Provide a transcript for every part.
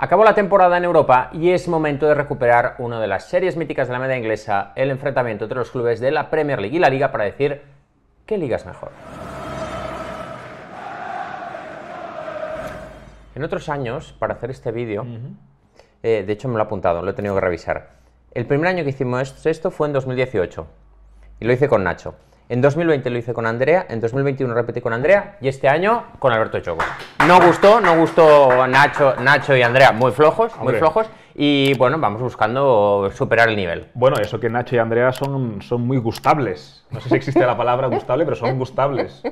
Acabó la temporada en Europa y es momento de recuperar una de las series míticas de la media inglesa, el enfrentamiento entre los clubes de la Premier League y la Liga para decir qué liga es mejor. En otros años, para hacer este vídeo, eh, de hecho me lo he apuntado, lo he tenido que revisar. El primer año que hicimos esto fue en 2018 y lo hice con Nacho. En 2020 lo hice con Andrea, en 2021 repetí con Andrea y este año con Alberto Choco. No gustó, no gustó Nacho, Nacho y Andrea, muy flojos, muy flojos. Y bueno, vamos buscando superar el nivel. Bueno, eso que Nacho y Andrea son, son muy gustables. No sé si existe la palabra gustable, pero son gustables.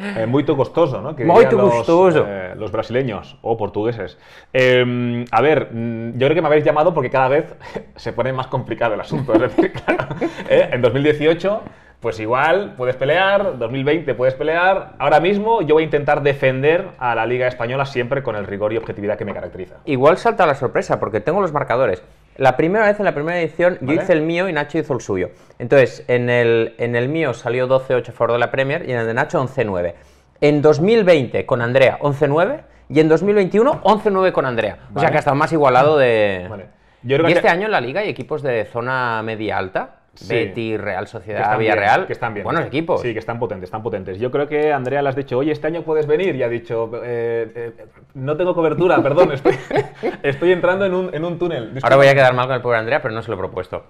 Eh, muy costoso, ¿no? muy Los, eh, los, brasileños o portugueses. Em, a ver, mm, yo creo que me habéis llamado porque cada vez se pone más complicado el asunto. Es decir, claro, eh, en 2018 pues igual, puedes pelear, 2020 puedes pelear. Ahora mismo yo voy a intentar defender a la Liga Española siempre con el rigor y objetividad que me caracteriza. Igual salta la sorpresa, porque tengo los marcadores. La primera vez, en la primera edición, yo hice el mío y Nacho hizo el suyo. Entonces, en el, en el mío salió 12-8 a de la Premier y en el de Nacho 11-9. En 2020, con Andrea, 11-9 y en 2021, 11-9 con Andrea. O sea que ha estado más igualado de... Yo creo y este año en la liga hay equipos de zona media alta Betty, Real Sociedad, Villarreal. que están bien. Buenos equipos. Sí, que están potentes, están potentes. Yo creo que Andrea le has dicho, oye, este año puedes venir. Y ha dicho, eh, eh, no tengo cobertura, perdón, estoy, estoy entrando en un, en un túnel. Ahora voy a quedar mal con el pobre Andrea, pero no se lo he propuesto.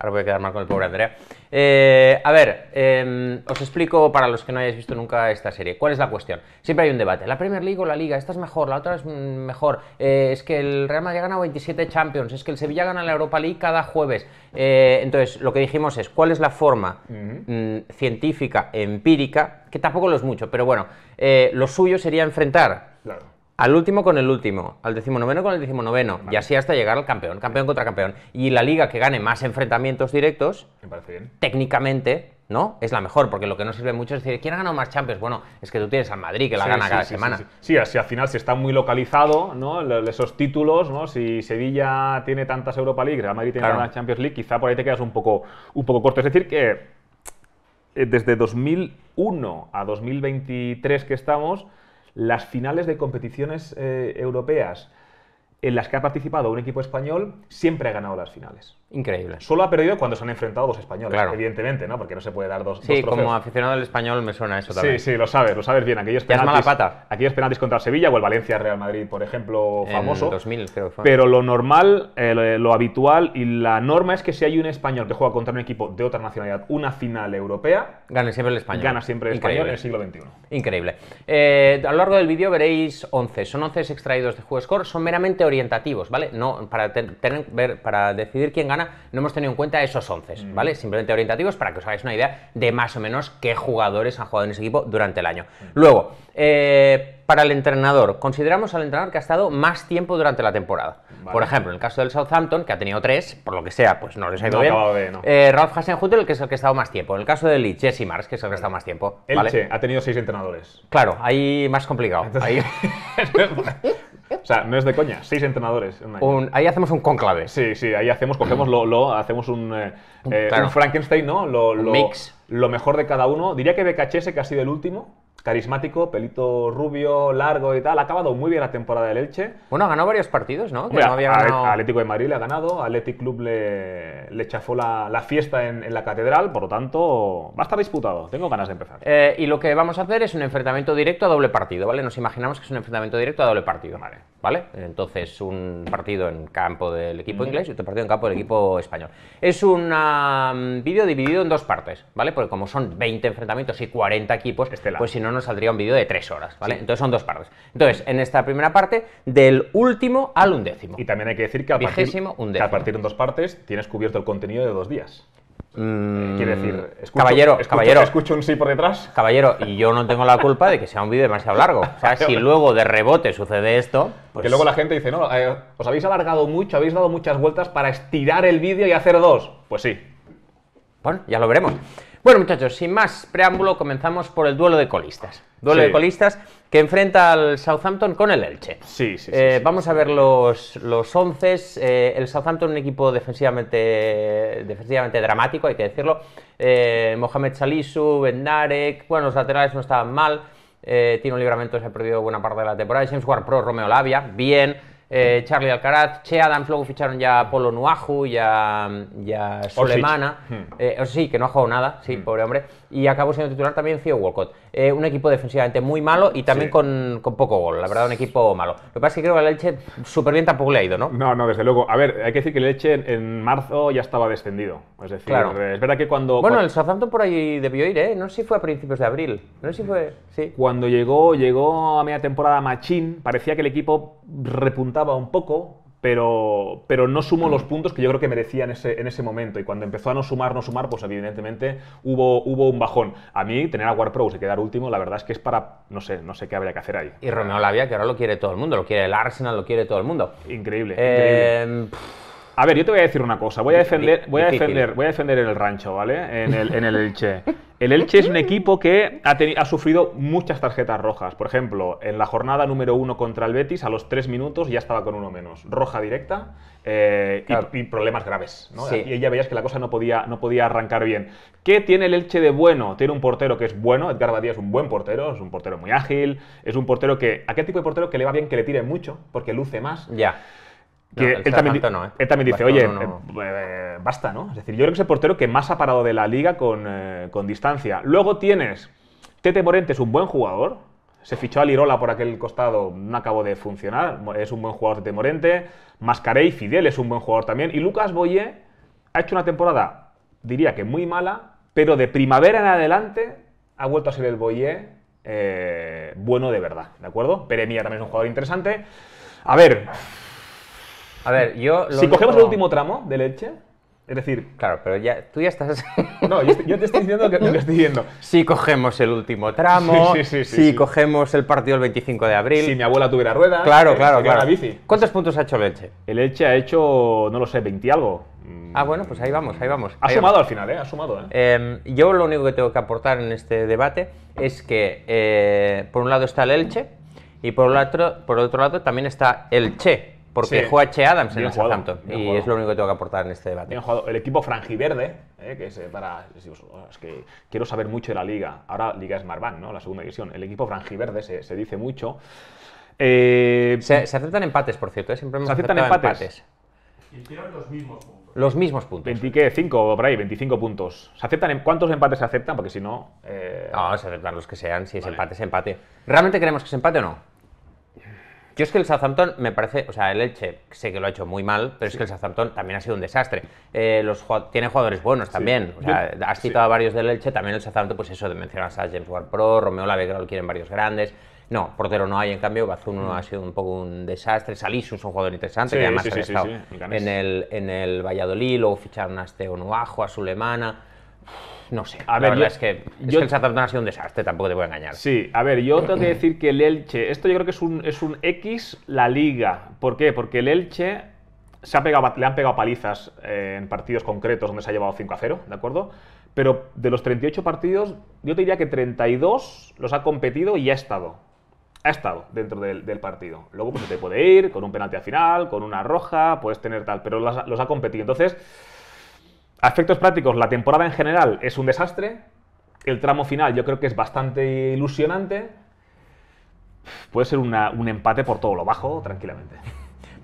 Ahora voy a quedar mal con el pobre Andrea. Eh, a ver, em, os explico para los que no hayáis visto nunca esta serie. ¿Cuál es la cuestión? Siempre hay un debate. ¿La Premier League o la Liga? ¿Esta es mejor? ¿La otra es mm, mejor? Eh, es que el Real Madrid gana 27 Champions. Es que el Sevilla gana la Europa League cada jueves. Eh, entonces, lo que dijimos es, ¿cuál es la forma mm, científica, empírica? Que tampoco lo es mucho, pero bueno, lo suyo sería enfrentar... Claro al último con el último, al decimonoveno con el decimonoveno, y así hasta llegar al campeón, campeón contra campeón. Y la liga que gane más enfrentamientos directos, técnicamente, ¿no? Es la mejor, porque lo que no sirve mucho es decir, ¿quién ha ganado más Champions? Bueno, es que tú tienes al Madrid que la gana cada semana. Sí, así al final se está muy localizado, ¿no? Esos títulos, ¿no? Si Sevilla tiene tantas Europa League, Real Madrid tiene tantas Champions League, quizá por ahí te quedas un poco, un poco corto. Es decir, que eh, desde 2001 a 2023 que estamos las finales de competiciones eh, europeas en las que ha participado un equipo español siempre ha ganado las finales. Increíble. Solo ha perdido cuando se han enfrentado dos españoles, evidentemente, ¿no? Porque no se puede dar dos. Sí, como aficionado al español me suena eso también. Sí, sí, lo sabes, lo sabes bien. Aquellos penaltis, mala pata. aquellos penaltis contra Sevilla o el Valencia Real Madrid, por ejemplo, famoso. En 2000 fue. Pero lo normal, eh, lo habitual y la norma es que si hay un español que juega contra un equipo de otra nacionalidad, una final europea, gana siempre el español. Gana siempre el español en el siglo XXI. Increíble. Eh, a lo largo del vídeo veréis 11. Son 11 extraídos de Juego Score. Son meramente orientativos, ¿vale? No, para, ver, para decidir quién gana no hemos tenido en cuenta esos 11, mm. ¿vale? Simplemente orientativos para que os hagáis una idea de más o menos qué jugadores han jugado en ese equipo durante el año. Mm. Luego, eh, para el entrenador, consideramos al entrenador que ha estado más tiempo durante la temporada. Por ejemplo, en el caso del Southampton, que ha tenido tres, por lo que sea, pues no les ha ido bien. Eh, que es el que ha estado más tiempo. En el caso de Leeds, Jesse Mars, que es el que ha estado más tiempo. ¿vale? ha tenido seis entrenadores. Claro, ahí más complicado. O sea, no es de coña, seis entrenadores. ahí hacemos un conclave. Sí, sí, ahí hacemos, cogemos mm. lo, lo hacemos un, eh, eh, un, Frankenstein, ¿no? Lo, mix. lo mejor de cada uno. Diría que BKHS, que ha sido el último, carismático, pelito rubio, largo y tal. Ha acabado muy bien la temporada del Elche. Bueno, ha ganado varios partidos, ¿no? Que Atlético de Madrid le ha ganado, Atlético Club le, le chafó la, fiesta en, la catedral, por lo tanto, va a estar disputado. Tengo ganas de empezar. Eh, y lo que vamos a hacer es un enfrentamiento directo a doble partido, ¿vale? Nos imaginamos que es un enfrentamiento directo a doble partido, ¿vale? ¿Vale? Entonces, un partido en campo del equipo inglés y otro partido en campo del equipo español. Es un vídeo dividido en dos partes, ¿vale? Porque como son 20 enfrentamientos y 40 equipos, pues si no, no saldría un vídeo de tres horas, ¿vale? Entonces son dos partes. Entonces, en esta primera parte, del último al undécimo. Y también hay que decir que a, partir, a partir de dos partes tienes cubierto el contenido de dos días. Mm, Quiere decir, escucho, caballero, caballero, escucho un sí por detrás. Caballero, y yo no tengo la culpa de que sea un vídeo demasiado largo. O sea, si luego de rebote sucede esto. Porque Que luego la gente dice, no, eh, os habéis alargado mucho, habéis dado muchas vueltas para estirar el vídeo y hacer dos. Pues sí. Bueno, ya lo veremos. Bueno, muchachos, sin más preámbulo, comenzamos por el duelo de colistas. Duelo de colistas que enfrenta al Southampton con el Elche. Sí, sí, sí. Eh, vamos a ver los, los once. Eh, el Southampton, un equipo defensivamente, defensivamente dramático, hay que decirlo. Eh, Mohamed Salisu, Bendarek, bueno, los laterales no estaban mal. Tino Libramento se ha perdido buena parte de la temporada. James Ward-Pro, Romeo Lavia, bien. Eh, Charlie Alcaraz, Che Adams, luego ficharon ya a Polo Nuaju ya a, Solemana, hmm. eh, sí, que no ha jugado nada, sí, hmm. pobre hombre y acabó siendo titular también Theo Walcott. Eh, un equipo defensivamente muy malo y también con, con, poco gol, la verdad, un equipo malo. Lo que pasa es que creo que la Leche súper bien tampoco le ha ido, ¿no? No, no, desde luego. A ver, hay que decir que el Elche en, marzo ya estaba descendido. Es decir, eh, es verdad que cuando. Bueno, el Southampton por ahí debió ir, ¿eh? No sé si fue a principios de abril. No sé si fue. Sí. Cuando llegó, llegó a media temporada Machín, parecía que el equipo repuntaba un poco pero, pero no sumo los mm. puntos que yo creo que merecía en ese, en ese momento. Y cuando empezó a no sumar, no sumar, pues evidentemente hubo, hubo un bajón. A mí, tener a WarPro y quedar último, la verdad es que es para. No sé, no sé qué habría que hacer ahí. Y Romeo Lavia, que ahora lo quiere todo el mundo, lo quiere el Arsenal, lo quiere todo el mundo. Increíble. Eh, increíble. A ver, yo te voy a decir una cosa. Voy a defender, voy a defender, voy a defender el rancho, ¿vale? En el, en el Elche. El Elche es un equipo que ha, ha sufrido muchas tarjetas rojas. Por ejemplo, en la jornada número uno contra el Betis, a los tres minutos ya estaba con uno menos. Roja directa eh, y, problemas graves. ¿no? Y ya veías que la cosa no podía, no podía arrancar bien. ¿Qué tiene el Elche de bueno? Tiene un portero que es bueno. Edgar Badía es un buen portero, es un portero muy ágil, es un portero que. ¿A qué tipo de portero que le va bien que le tire mucho? Porque luce más. Ya. ¿eh? él, también, dice, oye, eh, eh, basta, ¿no? Es decir, yo creo que es el portero que más ha parado de la liga con, distancia. Luego tienes Tete Morente, es un buen jugador. Se fichó a Lirola por aquel costado, no acabó de funcionar. Es un buen jugador Tete Morente. Mascarey, Fidel es un buen jugador también. Y Lucas Boyé ha hecho una temporada, diría que muy mala, pero de primavera en adelante ha vuelto a ser el Boyé bueno de verdad, ¿de acuerdo? Pere Peremía también es un jugador interesante. A ver, a ver, yo... si cogemos el último tramo de leche, es decir... Claro, pero ya, tú ya estás... No, yo, te estoy diciendo lo que, estoy diciendo. Si cogemos el último tramo, si cogemos el partido el 25 de abril... Si mi abuela tuviera ruedas... Claro, eh, claro, Bici. ¿Cuántos puntos ha hecho el Elche? El Elche ha hecho, no lo sé, 20 y algo. Mm. Ah, bueno, pues ahí vamos, ahí vamos. Ha sumado al final, ¿eh? Ha sumado, eh. Em, Yo lo único que tengo que aportar en este debate es que, eh, por un lado está el Elche y por, otro, por otro lado también está el Che porque juega Adams en el Southampton y es lo único que tengo que aportar en este debate. El equipo franjiverde eh, que es eh, para. Es que quiero saber mucho de la liga. Ahora Liga es Marván, ¿no? La segunda división. El equipo franjiverde se, se dice mucho. Eh, se, aceptan empates, por cierto. ¿eh? Siempre se aceptan empates. los mismos puntos. Los mismos puntos. 25 por ahí, 25 puntos. aceptan ¿Cuántos empates se aceptan? Porque si no. Eh, no, se aceptan los que sean. Si es empate, es empate. ¿Realmente queremos que se empate o no? Yo es que el Southampton me parece, o sea, el Elche sé que lo ha hecho muy mal, pero es que el Southampton también ha sido un desastre. Eh, los, tiene jugadores buenos también. O sea, has citado a varios del Elche, también el Southampton, pues eso de mencionar a James Ward Pro, Romeo lo quieren varios grandes. No, portero no hay, en cambio, Bazuno mm. ha sido un poco un desastre. Salisu es un jugador interesante, que además ha estado en el, en el Valladolid, luego ficharon a Esteonuajo, a Sulemana no sé. la verdad es que, yo, que el Southampton ha sido un desastre, tampoco te voy a engañar. Sí, a ver, yo tengo que decir que el Elche, esto yo creo que es un, es un X la liga. ¿Por qué? Porque el Elche se ha pegado, le han pegado palizas eh, en partidos concretos donde se ha llevado 5 a 0, ¿de acuerdo? Pero de los 38 partidos, yo te diría que 32 los ha competido y ha estado. Ha estado dentro del, partido. Luego pues, se te puede ir con un penalti al final, con una roja, puedes tener tal, pero los ha competido. Entonces a prácticos, la temporada en general es un desastre. El tramo final yo creo que es bastante ilusionante. Puede ser un empate por todo lo bajo, tranquilamente.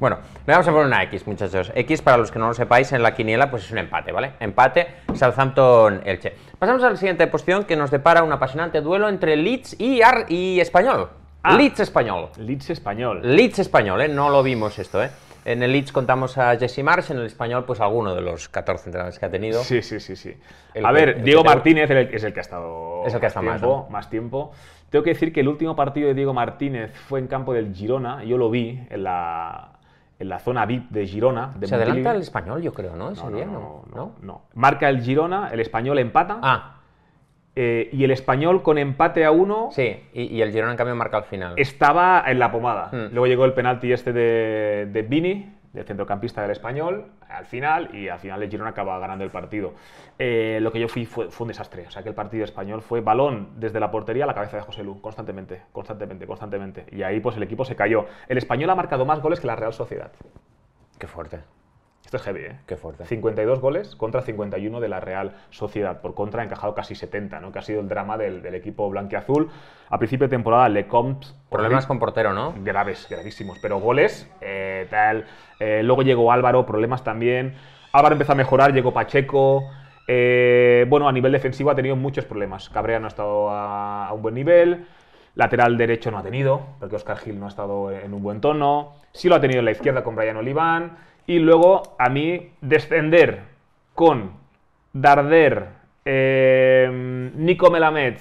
Bueno, le vamos a poner una X, muchachos. X, para los que no lo sepáis, en la quiniela pues es un empate, ¿vale? Empate, Southampton-Elche. Pasamos a la siguiente posición que nos depara un apasionante duelo entre Leeds y, Ar y Español. Ah. Leeds Español. Leeds Español. Leeds Español, ¿eh? No lo vimos esto, ¿eh? En el Leeds contamos a Jesse Marsh, en el español, pues alguno de los 14 entrenadores que ha tenido. Sí, sí, sí. sí. a ver, Diego Martínez es el que ha estado, es el que más, tiempo, más, tiempo. Tengo que decir que el último partido de Diego Martínez fue en campo del Girona. Yo lo vi en la, en la zona VIP de Girona. Se adelanta el español, yo creo, ¿no? no, no, no, Marca el Girona, el español empata. Ah. Eh, y el español con empate a uno. Sí, y, el Girona en cambio marca al final. Estaba en la pomada. Mm. Luego llegó el penalti este de, de Vini, del centrocampista del español, al final, y al final el Girona acaba ganando el partido. Eh, lo que yo fui fue, fue, un desastre. O sea, que el partido español fue balón desde la portería a la cabeza de José Lu, constantemente, constantemente, constantemente. Y ahí pues el equipo se cayó. El español ha marcado más goles que la Real Sociedad. Qué fuerte. Esto es heavy, ¿eh? Qué fuerte. 52 goles contra 51 de la Real Sociedad. Por contra, ha encajado casi 70, ¿no? Que ha sido el drama del, equipo blanquiazul. A principio de temporada, Lecomps... Problemas con portero, ¿no? Graves, gravísimos. Pero goles, eh, tal. Eh, luego llegó Álvaro, problemas también. Álvaro empezó a mejorar, llegó Pacheco... Eh, bueno, a nivel defensivo ha tenido muchos problemas. Cabrera no ha estado a, a un buen nivel. Lateral derecho no ha tenido, porque Oscar Gil no ha estado en un buen tono. Sí lo ha tenido en la izquierda con Brian Oliván. Y luego a mí descender con Darder, em, Nico Melamed,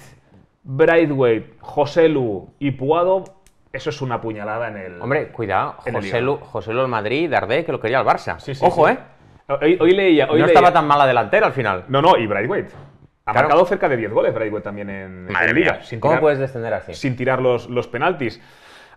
José Lu y Puado, eso es una puñalada en el. Hombre, cuidado, José Lu al Madrid, Darder que lo quería al Barça. Ojo, ¿eh? Hoy, leía. no estaba tan mala delantera al final. No, no, y Brightway. Ha marcado cerca de 10 goles Brightway también en, Madre ¿Cómo puedes descender así? Sin tirar los, los penaltis.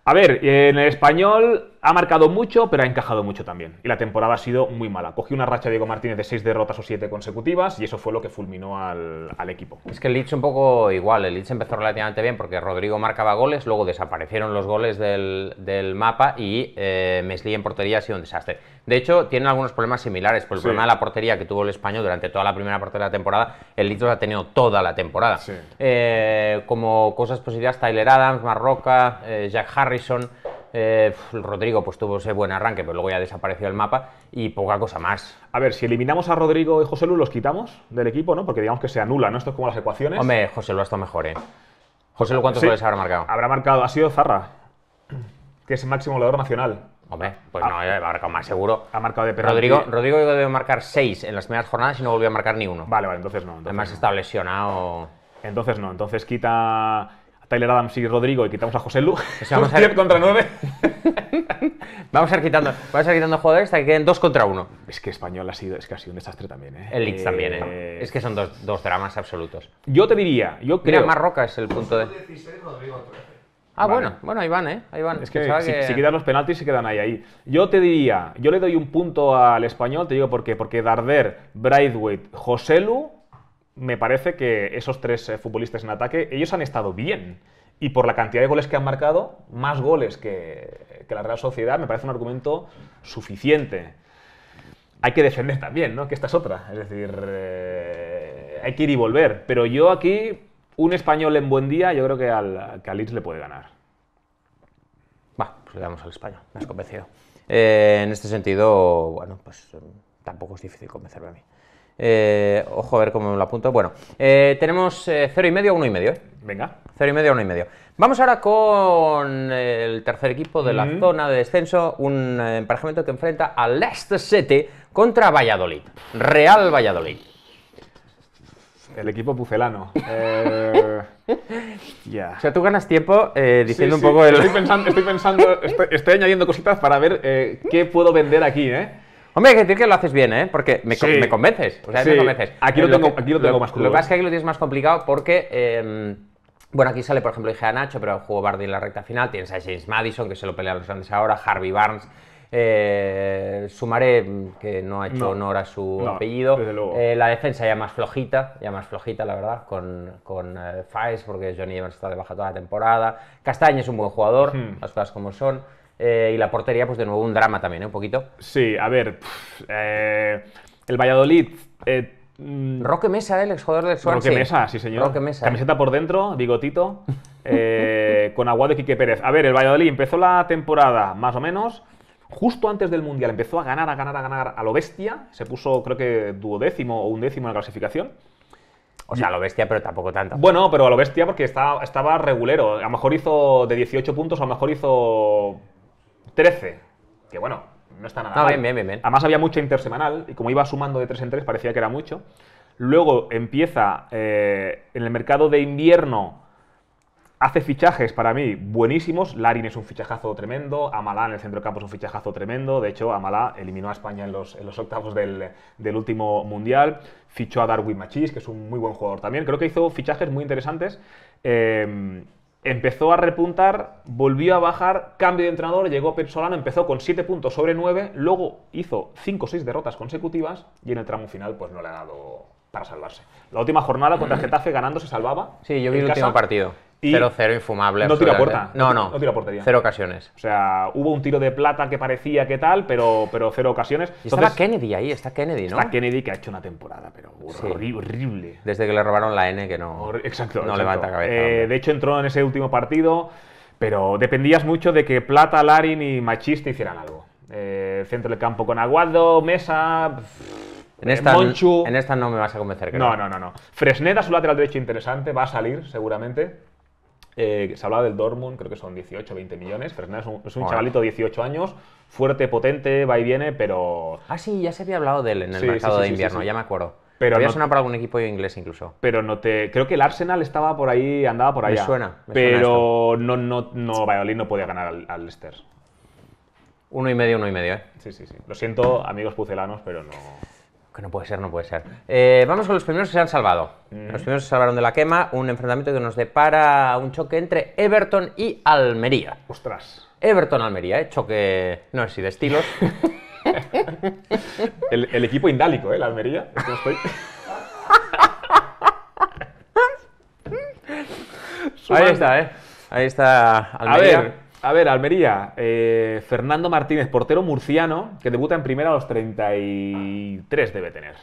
A ver, en el español ha marcado mucho, pero ha encajado mucho también. Y la temporada ha sido muy mala. Cogió una racha Diego Martínez de seis derrotas o siete consecutivas y eso fue lo que fulminó al, equipo. Es que el Leeds un poco igual. El Leeds empezó relativamente bien porque Rodrigo marcaba goles, luego desaparecieron los goles del, mapa y eh, Mesli en portería ha sido un desastre. De hecho, tiene algunos problemas similares. Por el problema de la portería que tuvo el español durante toda la primera parte de la temporada, el Leeds ha tenido toda la temporada. Eh, como cosas positivas, Tyler Adams, Marroca, eh, Jack Harrison. Eh, Rodrigo pues tuvo ese buen arranque, pero luego ya desapareció el mapa y poca cosa más. A ver, si eliminamos a Rodrigo y José Lu, los quitamos del equipo, ¿no? Porque digamos que se anula, ¿no? Esto es como las ecuaciones. Hombre, José Lu ha estado mejor, ¿eh? José Lu, ¿cuántos goles habrá marcado? Habrá marcado, ha sido Zarra, que es el máximo goleador nacional. Hombre, pues ah. no, eh, ha marcado más seguro. Ha marcado de Rodrigo, Rodrigo debe marcar 6 en las primeras jornadas y no volvió a marcar ni uno. Vale, vale, entonces no. Además está lesionado. Entonces no, entonces quita Tyler Adams y Rodrigo y quitamos a José Lu. vamos a ir... contra 9. vamos, a ir quitando, a ir quitando jugadores hasta que queden 2 contra 1. Es que Español ha sido, es que ha sido un desastre también. ¿eh? El Leeds también. ¿eh? Eh, es que son dos, dramas absolutos. Yo te diría, yo creo... Mira, Marroca es el punto de... Ah, bueno, bueno, ahí van, ¿eh? Ahí van. Es que si, que quitan los penaltis se quedan ahí, ahí. Yo te diría, yo le doy un punto al español, te digo por qué, porque Darder, Braithwaite, Joselu me parece que esos tres eh, futbolistas en ataque, ellos han estado bien. Y por la cantidad de goles que han marcado, más goles que, la Real Sociedad, me parece un argumento suficiente. Hay que defender también, ¿no? Que esta es otra. Es decir, eh, hay que ir y volver. Pero yo aquí, un español en buen día, yo creo que al, que le puede ganar. Va, pues le damos al español, me has convencido. Eh, en este sentido, bueno, pues tampoco es difícil convencerme a mí. Eh, ojo, a ver cómo lo apunto. Bueno, eh, tenemos 0,5 eh, y 1,5, ¿eh? Venga. y medio 0,5 y medio Vamos ahora con el tercer equipo de la zona de descenso, un eh, emparejamiento que enfrenta al Last7 contra Valladolid, Real Valladolid. El equipo pucelano. Eh... O sea, tú ganas tiempo diciendo un poco el... Estoy pensando, estoy, añadiendo cositas para ver qué puedo vender aquí, ¿eh? Hombre, hay que decir que lo haces bien, ¿eh? Porque me, convences. O sea, me convences. Aquí lo, tengo, aquí lo tengo más complicado. Lo que pasa es que aquí lo tienes más complicado porque. Em, bueno, aquí sale, por ejemplo, dije Nacho, pero jugó Bardi en la recta final. Tienes a James Madison, que se lo pelea los grandes ahora, Harvey Barnes. Eh, Sumare, que no ha hecho honor a su apellido. Eh, la defensa ya más flojita, ya más flojita, la verdad, con, con eh, porque Johnny Evans está de baja toda la temporada. Castaña es un buen jugador, hmm. las cosas como son. Eh, y la portería, pues de nuevo un drama también, ¿eh? Un poquito. Sí, a ver, eh, el Valladolid... Eh, mm, Roque Mesa, el exjugador del Suárez. Roque Mesa, sí señor. Roque Mesa. Camiseta por dentro, bigotito, con agua de Quique Pérez. A ver, el Valladolid empezó la temporada, más o menos, justo antes del Mundial. Empezó a ganar, a ganar, a ganar a lo bestia. Se puso, creo que, duodécimo o undécimo en la clasificación. O sea, a lo bestia, pero tampoco tanto. Bueno, pero a lo bestia porque estaba, estaba regulero. A lo mejor hizo de 18 puntos, a lo mejor hizo 13, que bueno, no está nada ah, mal. Bien, bien, bien. Además había mucha intersemanal y como iba sumando de 3 en 3 parecía que era mucho. Luego empieza eh, en el mercado de invierno, hace fichajes para mí buenísimos. Larin es un fichajazo tremendo, Amalá en el centro campo es un fichajazo tremendo. De hecho, Amalá eliminó a España en los, octavos del, último mundial. Fichó a Darwin Machis, que es un muy buen jugador también. Creo que hizo fichajes muy interesantes. Eh, empezó a repuntar, volvió a bajar, cambio de entrenador, llegó Pep empezó con 7 puntos sobre 9, luego hizo 5 o 6 derrotas consecutivas y en el tramo final pues no le ha dado para salvarse. La última jornada contra Getafe ganando se salvaba. Sí, yo vi el último partido. 0 cero, infumable. No tira puerta. No, no. No tira portería. Cero ocasiones. O sea, hubo un tiro de plata que parecía que tal, pero, pero cero ocasiones. está Kennedy ahí, está Kennedy, ¿no? Está Kennedy que ha hecho una temporada, pero horrible. horrible. Desde que le robaron la N que no, exacto, no levanta cabeza. Eh, de hecho, entró en ese último partido, pero dependías mucho de que Plata, Larin y Machiste hicieran algo. Eh, centro del campo con Aguado, Mesa... En esta, en esta no me vas a convencer. Creo. No, no, no, no. Fresneda, su lateral derecho interesante, va a salir seguramente. Eh, se hablaba del Dortmund, creo que son 18, 20 millones. Fernández es un, chavalito de 18 años, fuerte, potente, va y viene, pero... Ah, sí, ya se había hablado de él en el mercado de invierno, ya me acuerdo. Pero Había sonado para algún equipo inglés incluso. Pero no te. Creo que el Arsenal estaba por ahí, andaba por ahí Me suena. Me pero no, no, no, Valladolid no podía ganar al, al, Leicester. Uno y medio, uno y medio, ¿eh? Sí, sí, sí. Lo siento, amigos pucelanos, pero no no puede ser, no puede ser. Eh, vamos con los primeros que se han salvado. Los primeros se salvaron de la quema, un enfrentamiento que nos depara un choque entre Everton y Almería. Ostras. Everton-Almería, eh, choque, no sé si de estilos. el, equipo indálico, ¿eh? La Almería. Ahí está, ¿eh? Ahí está Almería. A ver, Almería, eh, Fernando Martínez, portero murciano, que debuta en primera a los 33 debe tener.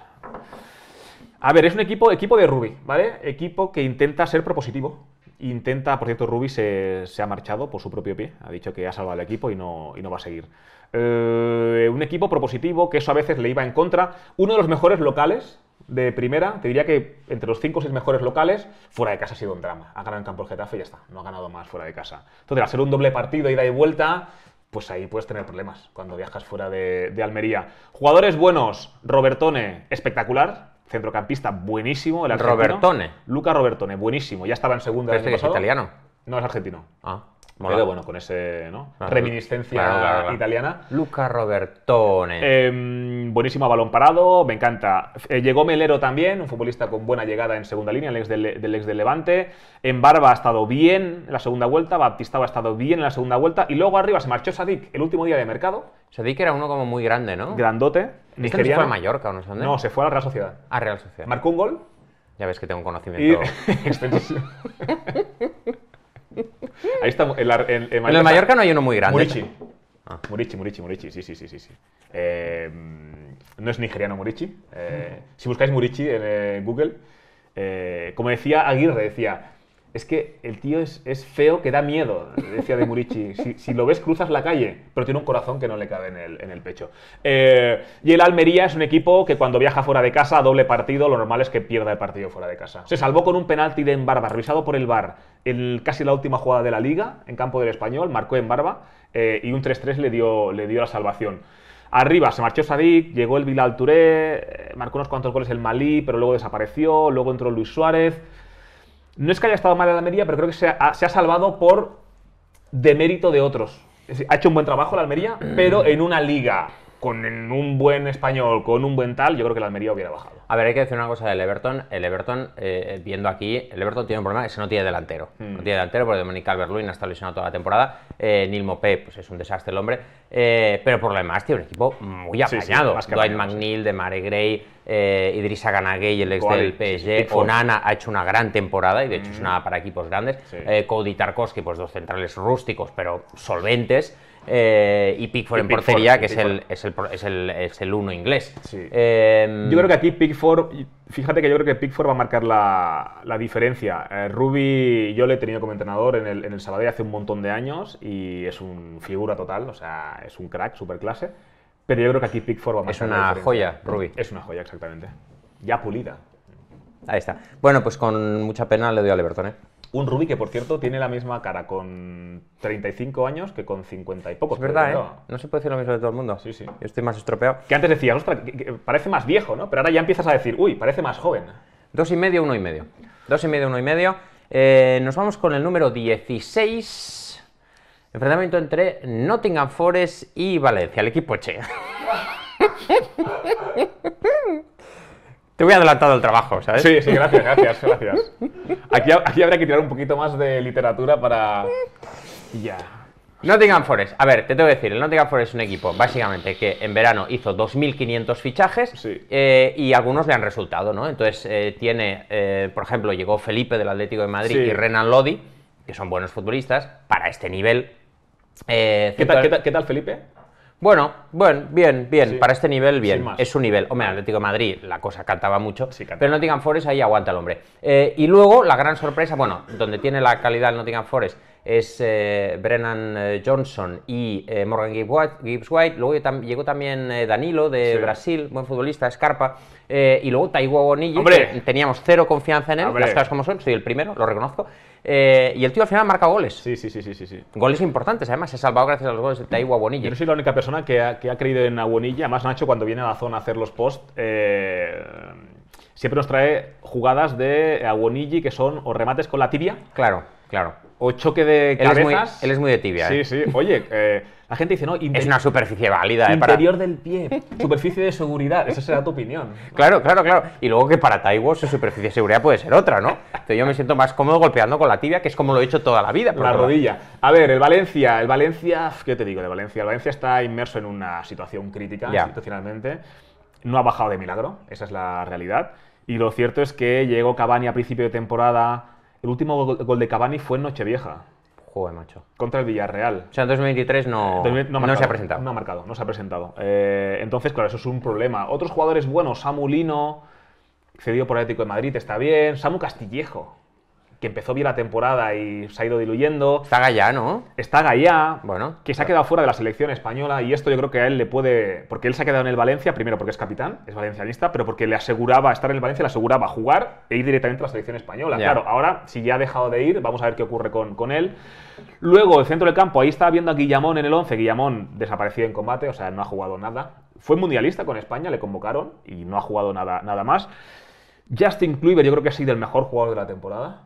A ver, es un equipo, equipo de Rubi, ¿vale? Equipo que intenta ser propositivo. Intenta, por cierto, Rubi se, ha marchado por su propio pie. Ha dicho que ha salvado el equipo y no, no va a seguir. Eh, un equipo propositivo, que eso a veces le iba en contra. Uno de los mejores locales de primera, te diría que entre los 5 o 6 mejores locales, fuera de casa ha sido un drama. Ha ganado en campo el Getafe y ya está, no ha ganado más fuera de casa. Entonces, al ser un doble partido, ida y vuelta, pues ahí puedes tener problemas cuando viajas fuera de, Almería. Jugadores buenos, Robertone, espectacular. Centrocampista buenísimo. El Robertone. Luca Robertone, buenísimo. Ya estaba en segunda. Este es italiano. No, es argentino. Ah bueno, con ese ¿no? Ah, reminiscencia italiana. Luca Robertone. Em, buenísimo a balón parado, me encanta. Eh, llegó Melero también, un futbolista con buena llegada en segunda línea, el ex del, ex del Levante. En Barba ha estado bien en la segunda vuelta, Baptista ha estado bien en la segunda vuelta. Y luego arriba se marchó Sadik el último día de mercado. Sadik era uno como muy grande, ¿no? Grandote. ni este no se fue a Mallorca o no sé dónde. No, se fue a la Real Sociedad. A ah, Real Sociedad. Marcó un gol. Ya ves que tengo conocimiento Ahí está. En, Mallorca, el Mallorca no hay uno muy grande. Murichi. Ah, Murichi, Murichi, sí, sí, sí, sí. Eh, no es nigeriano Murichi. Eh, si buscáis Murichi en eh, Google, como decía Aguirre, decía, es que el tío es, feo que da miedo, decía de Murichi. Si, lo ves cruzas la calle, pero tiene un corazón que no le cabe en el, pecho. y el Almería es un equipo que cuando viaja fuera de casa doble partido, lo normal es que pierda el partido fuera de casa. Se salvó con un penalti de Embarba, revisado por el VAR casi la última jugada de la liga, en campo del español, marcó en barba eh, y un 3-3 le dio, le dio la salvación. Arriba se marchó Sadik, llegó el Bilal Touré, eh, marcó unos cuantos goles el Malí, pero luego desapareció, luego entró Luis Suárez. No es que haya estado mal en la Almería, pero creo que se ha, salvado por demérito de otros. ha hecho un buen trabajo la Almería, pero en una liga con un buen español, con un buen tal, yo creo que el Almería hubiera bajado. A ver, hay que decir una cosa del Everton. El Everton, eh, viendo aquí, el Everton tiene un problema, ese no tiene delantero. Hmm. No tiene delantero porque Dominic Calvert-Lewin ha estado lesionado toda la temporada. Eh, Mopé, pues es un desastre el hombre. Eh, pero por lo demás tiene un equipo muy apañado. Dwight McNeil, de Mare Gray, eh, Idrissa Ganagay, el ex del PSG, Onana ha hecho una gran temporada y de hecho es hmm. una para equipos grandes. Eh, Cody Tarkovsky, pues dos centrales rústicos pero solventes. Eh, y Pickford en portería, que es el, es, uno inglés. Eh, yo creo que aquí Pickford, fíjate que yo creo que Pickford va a marcar la, diferencia. Eh, Ruby, yo le he tenido como entrenador en el, en el Sabadell hace un montón de años y es un figura total, o sea, es un crack, super clase. Pero yo creo que aquí Pickford va a marcar Es una joya, Ruby. Es una joya, exactamente. Ya pulida. Ahí está. Bueno, pues con mucha pena le doy al Everton, ¿eh? Un Rubi que, por cierto, tiene la misma cara con 35 años que con 50 y pocos. Es verdad, ¿eh? No. se puede decir lo mismo de todo el mundo. Sí, sí. Yo estoy más estropeado. Que antes decías, ostras, parece más viejo, ¿no? Pero ahora ya empiezas a decir, uy, parece más joven. Dos y medio, uno y medio. Dos y medio, uno y medio. Eh, nos vamos con el número 16. Enfrentamiento entre Nottingham Forest y Valencia, el equipo Che. Te voy adelantado el trabajo, ¿sabes? Sí, sí, gracias, gracias, gracias. Aquí, aquí habrá que tirar un poquito más de literatura para... Ya... Nottingham Forest. A ver, te tengo que decir, el Nottingham Forest es un equipo, básicamente, que en verano hizo 2.500 fichajes eh, y algunos le han resultado, ¿no? Entonces eh, tiene, eh, por ejemplo, llegó Felipe del Atlético de Madrid y Renan Lodi, que son buenos futbolistas, para este nivel. ¿Qué, tal, ¿qué, tal, ¿Qué tal Felipe? Bueno, bueno, bien, bien. Para este nivel, bien. Es un nivel. Hombre, Atlético de Madrid, la cosa cantaba mucho. Pero Nottingham Forest ahí aguanta el hombre. Eh, y luego, la gran sorpresa, bueno, donde tiene la calidad el Nottingham Forest es eh, Brennan eh, Johnson y eh, Morgan Gibbs White. Luego llegó también Danilo de Brasil, buen futbolista, Scarpa. y luego Taiwo Bonilla, teníamos cero confianza en él, las cosas como son, soy el primero, lo reconozco. y el tío al final marca goles. Sí, sí, sí, sí, sí. Goles importantes, además, se ha salvado gracias a los goles de Taiwo Bonilla. Yo no soy la única persona que ha, creído en Aguonilla, Además Nacho cuando viene a la zona a hacer los posts siempre nos trae jugadas de Aguonilla que son o remates con la tibia. Claro, claro o choque de cabezas. Él es muy, de tibia. Sí, ¿eh? sí. Oye, eh, la gente dice, no, es una superficie válida. ¿eh? Interior del pie, superficie de seguridad, esa será tu opinión. Claro, claro, claro. Y luego que para Taiwo su superficie de seguridad puede ser otra, ¿no? yo me siento más cómodo golpeando con la tibia, que es como lo he hecho toda la vida. la rodilla. A ver, el Valencia, el Valencia, ¿qué te digo de Valencia? El Valencia está inmerso en una situación crítica ya. institucionalmente. No ha bajado de milagro, esa es la realidad. Y lo cierto es que llegó Cavani a principio de temporada, el último gol, de Cavani fue en Nochevieja. de macho. Contra el Villarreal. O sea, en 2023 no, se ha presentado. No ha marcado, no se ha presentado. Eh, entonces, claro, eso es un problema. Otros jugadores buenos, Samu Lino, cedido por Atlético de Madrid, está bien. Samu Castillejo, que empezó bien la temporada y se ha ido diluyendo. Está Gallá, ¿no? Está Gallá, bueno, que se ha quedado fuera de la selección española y esto yo creo que a él le puede... Porque él se ha quedado en el Valencia, primero porque es capitán, es valencianista, pero porque le aseguraba estar en el Valencia, le aseguraba jugar e ir directamente a la selección española. Claro, ahora si ya ha dejado de ir, vamos a ver qué ocurre con, con él. Luego, el centro del campo, ahí está viendo a Guillamón en el 11. Guillamón desaparecido en combate, o sea, no ha jugado nada. Fue mundialista con España, le convocaron y no ha jugado nada, nada más. Justin Kluivert yo creo que ha sido el mejor jugador de la temporada.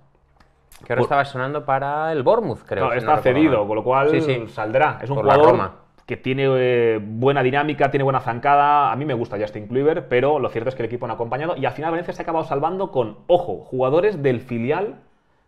Que ahora estaba sonando para el Bormuth creo. está cedido, con lo cual saldrá. Es un jugador que tiene eh, buena dinámica, tiene buena zancada. A mí me gusta Justin Kluivert, pero lo cierto es que el equipo no ha acompañado. Y al final Valencia se ha acabado salvando con, ojo, jugadores del filial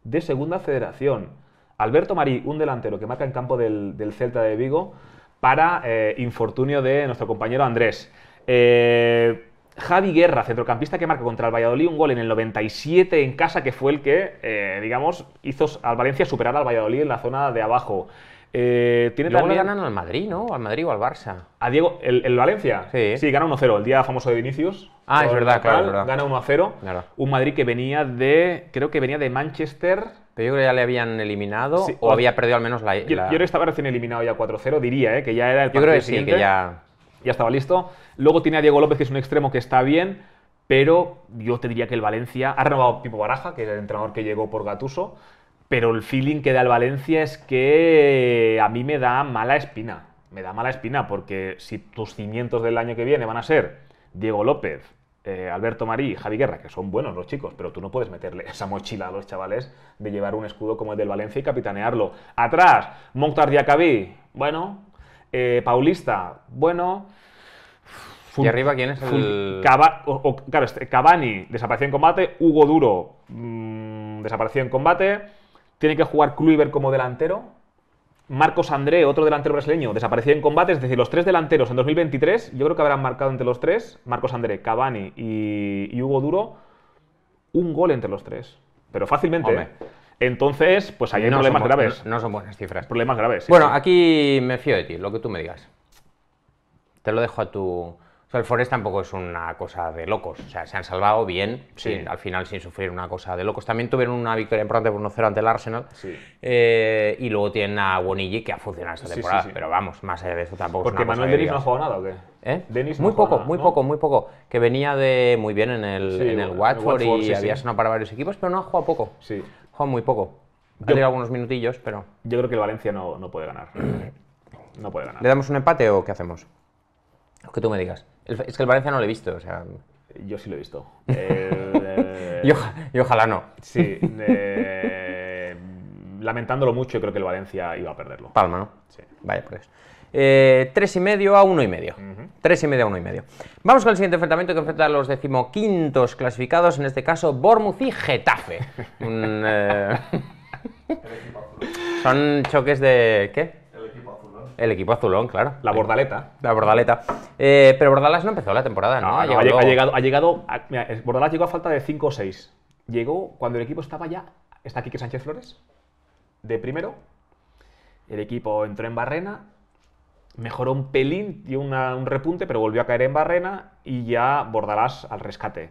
de Segunda Federación. Alberto Marí, un delantero que marca en campo del, Celta de Vigo, para eh, infortunio de nuestro compañero Andrés. Eh, Javi Guerra, centrocampista que marca contra el Valladolid un gol en el 97 en casa, que fue el que, eh, digamos, hizo al Valencia superar al Valladolid en la zona de abajo. Eh, tiene Luego también... ganan al Madrid, ¿no? Al Madrid o al Barça. ¿A Diego? ¿El, Valencia? Sí. gana 1-0, el día famoso de Vinicius. Ah, es verdad, Gana 1-0. Un Madrid que venía de... Creo que venía de Manchester... Pero yo creo que ya le habían eliminado o, había perdido al menos la... la... Yo, que estaba recién eliminado ya 4-0, diría, ¿eh? Que ya era el Yo creo que sí, que ya ya estaba listo. Luego tiene a Diego López, que es un extremo que está bien, pero yo te diría que el Valencia ha renovado Pipo Baraja, que es el entrenador que llegó por Gatuso, pero el feeling que da el Valencia es que a mí me da mala espina. Me da mala espina porque si tus cimientos del año que viene van a ser Diego López, eh, Alberto Marí y Javi Guerra, que son buenos los chicos, pero tú no puedes meterle esa mochila a los chavales de llevar un escudo como el del Valencia y capitanearlo. Atrás, y Acabí. bueno, eh, Paulista, bueno. ¿Y arriba quién es el...? Este, Cavani desapareció en combate, Hugo Duro mm, desapareció en combate, tiene que jugar Kluivert como delantero, Marcos André, otro delantero brasileño, desapareció en combate, es decir, los tres delanteros en 2023, yo creo que habrán marcado entre los tres, Marcos André, Cavani y, Hugo Duro, un gol entre los tres, pero fácilmente. Entonces, pues ahí hay problemas graves. No, son buenas cifras. Problemas graves. bueno, aquí me fío de ti, lo que tú me digas. Te lo dejo a tu... O sea, el Forest tampoco es una cosa de locos. O sea, se han salvado bien, al final sin sufrir una cosa de locos. También tuvieron una victoria importante por 1-0 ante el Arsenal. Sí. Eh, y luego tienen a Wonigi que ha funcionado esta temporada. Pero vamos, más allá de eso tampoco Porque Manuel Denis no ha jugado nada, ¿o qué? ¿Eh? Denis muy poco, muy poco, muy poco. Que venía de muy bien en el, Watford, y había sonado para varios equipos, pero no ha jugado poco. Sí muy poco. yo, algunos minutillos, pero... Yo creo que el Valencia no, puede ganar. No ¿Le damos un empate o qué hacemos? que tú me digas. es que el Valencia no lo he visto, o sea... Yo sí lo he visto. Eh, y, ojalá no. Sí. Eh, lamentándolo mucho, yo creo que el Valencia iba a perderlo. Palma, ¿no? Sí. Vaya, por eso. Eh, y medio a y medio. 3 y medio a medio. Vamos con el siguiente enfrentamiento que enfrenta a los decimoquintos clasificados, en este caso Bormuz y Getafe. Eh, son choques de... ¿Qué? El equipo azulón. El equipo azulón, claro. La bordaleta. La bordaleta. Eh, pero Bordalás no empezó la temporada, ¿no? ha, llegado... ha, llegado... Bordalás llegó a falta de 5 o 6. Llegó cuando el equipo estaba ya... Está que Sánchez Flores, de primero. El equipo entró en Barrena, mejoró un pelín, dio un repunte, pero volvió a caer en barrena y ya Bordalás al rescate.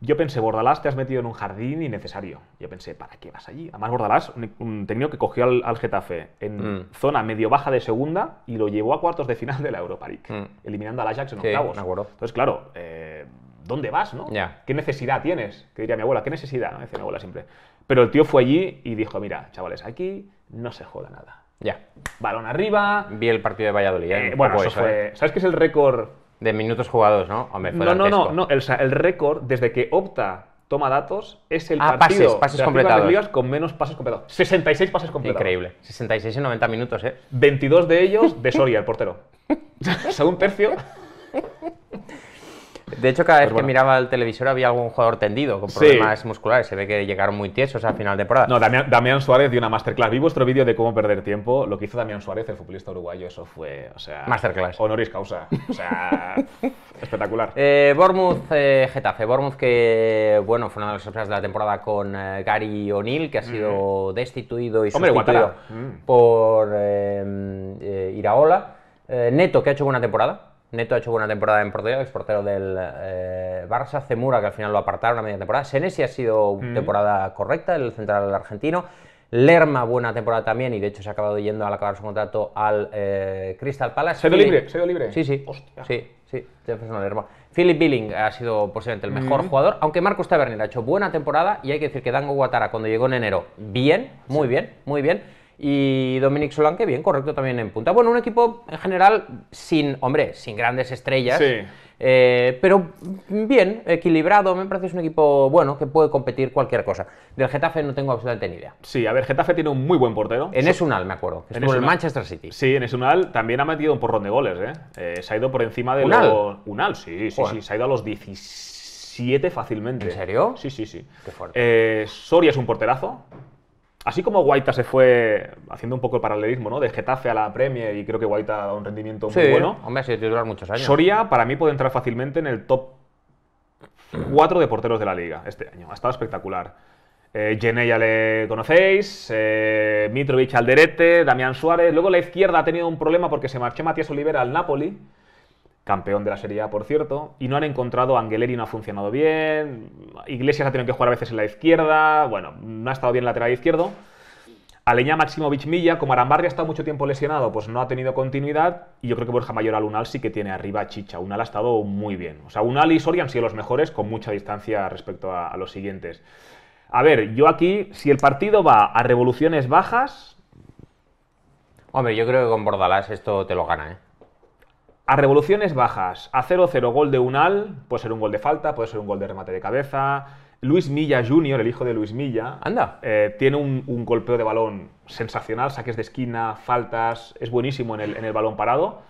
Yo pensé, Bordalás, te has metido en un jardín innecesario. Yo pensé, ¿para qué vas allí? Además, Bordalás, un, técnico que cogió al, Getafe en mm. zona medio-baja de segunda y lo llevó a cuartos de final de la Europa League, mm. eliminando al Ajax en octavos. Entonces, claro, eh, ¿dónde vas, no? ¿Qué necesidad tienes? Que diría mi abuela, ¿qué necesidad? Decía mi abuela siempre. Pero el tío fue allí y dijo, mira, chavales, aquí no se joda nada ya. Balón arriba. Vi el partido de Valladolid. ¿eh? Eh, bueno, eso fue... ¿eh? ¿Sabes qué es el récord? De minutos jugados, ¿no? no, no, no, no, El, récord, desde que opta toma datos, es el ah, partido de con menos pases completados. 66 pases completados. Increíble. 66 en 90 minutos, ¿eh? 22 de ellos de Soria, el portero. un tercio. De hecho, cada vez pues que miraba el televisor había algún jugador tendido con problemas musculares. Se ve que llegaron muy tiesos al final de temporada. No, Damián, Suárez dio una masterclass. Vi vuestro vídeo de cómo perder tiempo. Lo que hizo Damián Suárez, el futbolista uruguayo, eso fue, o sea, masterclass. Honoris causa. O sea, espectacular. Eh, eh Getafe. Bormuth que, bueno, fue una de las sorpresas de la temporada con eh, Gary O'Neill, que ha mm. sido destituido y Hombre, sustituido mm. por em, eh, Iraola. Neto, que ha hecho buena temporada Neto ha hecho buena temporada en portero, ex portero del eh, Barça. Cemura, que al final lo apartaron a media temporada. Senesi ha sido mm. temporada correcta, el central argentino. Lerma, buena temporada también, y de hecho se ha acabado yendo al acabar su contrato al eh, Crystal Palace. ¿Se libre? ¿Se libre? Sí, sí. Hostia. Sí, sí, Lerma. Philip Billing ha sido posiblemente el mejor mm. jugador, aunque Marcus Tavernier ha hecho buena temporada, y hay que decir que Dango Guatara, cuando llegó en enero, bien, muy bien, muy bien y Dominic que bien, correcto también en punta. Bueno, un equipo en general sin, hombre, sin grandes estrellas. Eh, pero bien, equilibrado, me parece que es un equipo bueno que puede competir cualquier cosa. Del Getafe no tengo absolutamente ni idea. Sí, a ver, Getafe tiene un muy buen portero. En Esunal, me acuerdo. En el Manchester City. Sí, en Esunal también ha metido un porrón de goles, ¿eh? eh se ha ido por encima de ¿Unal? Unal, sí, sí, sí. Se ha ido a los 17 fácilmente. ¿En serio? Sí, sí, sí. Qué fuerte. Eh, Soria es un porterazo. Así como Guaita se fue haciendo un poco el paralelismo, ¿no? De Getafe a la Premier y creo que Guaita dado un rendimiento muy bueno. Hombre, ha sido muchos años. Soria para mí puede entrar fácilmente en el top 4 de porteros de la liga este año. Ha estado espectacular. Eh, Gené ya le conocéis, eh, Mitrovic Alderete, Damián Suárez. Luego la izquierda ha tenido un problema porque se marchó Matías Olivera al Napoli campeón de la Serie A, por cierto, y no han encontrado, Angeleri no ha funcionado bien, Iglesias ha tenido que jugar a veces en la izquierda, bueno, no ha estado bien lateral izquierdo. Aleña Máximo, Milla, como Arambarri ha estado mucho tiempo lesionado, pues no ha tenido continuidad. Y yo creo que Borja Mayor al Unal sí que tiene arriba Chicha. Unal ha estado muy bien. O sea, Unal y Soria han sido los mejores con mucha distancia respecto a, a los siguientes. A ver, yo aquí, si el partido va a revoluciones bajas. Hombre, yo creo que con Bordalás esto te lo gana, ¿eh? A revoluciones bajas, a 0-0 gol de Unal, puede ser un gol de falta, puede ser un gol de remate de cabeza. Luis Milla Jr., el hijo de Luis Milla, Anda. Eh, tiene un, golpeo de balón sensacional, saques de esquina, faltas, es buenísimo en el, balón parado.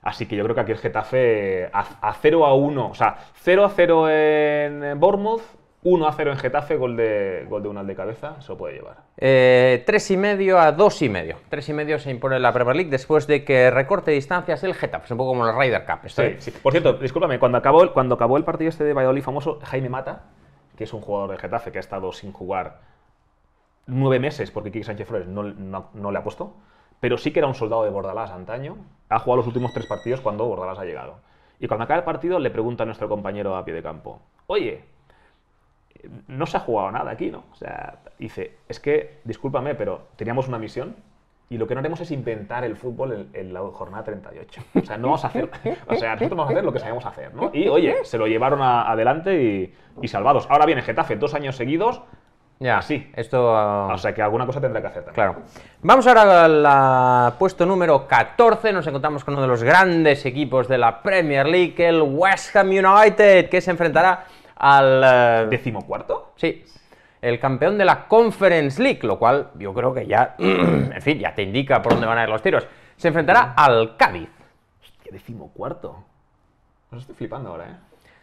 Así que yo creo que aquí el Getafe a, 0 a 1, o sea, 0 0 en Bournemouth, 1 a 0 en Getafe, gol de, gol de un al de cabeza, se lo puede llevar. 3 eh, y medio a 2 y medio. 3 y medio se impone la Premier League después de que recorte distancias el Getafe. Es un poco como el Ryder Cup. Por cierto, discúlpame, cuando acabó, el, cuando acabó el partido este de Valladolid famoso, Jaime Mata, que es un jugador de Getafe que ha estado sin jugar nueve meses porque Kiki Sánchez Flores no, le ha puesto, pero sí que era un soldado de Bordalás antaño. Ha jugado los últimos tres partidos cuando Bordalás ha llegado. Y cuando acaba el partido le pregunta a nuestro compañero a pie de campo, oye, no se ha jugado nada aquí, ¿no? O sea, dice, es que, discúlpame, pero teníamos una misión y lo que no haremos es inventar el fútbol en, la jornada 38. O sea, no vamos a hacer, o sea, nosotros vamos a hacer lo que sabemos hacer, ¿no? Y oye, se lo llevaron adelante y, salvados. Ahora viene Getafe dos años seguidos. Ya, sí. Esto. O sea que alguna cosa tendrá que hacer también. Claro. Vamos ahora al puesto número 14. Nos encontramos con uno de los grandes equipos de la Premier League, el West Ham United, que se enfrentará al... Eh, ¿Decimocuarto? Sí, el campeón de la Conference League, lo cual yo creo que ya, en fin, ya te indica por dónde van a ir los tiros. Se enfrentará al Cádiz. Hostia, decimocuarto. Nos pues estoy flipando ahora, ¿eh?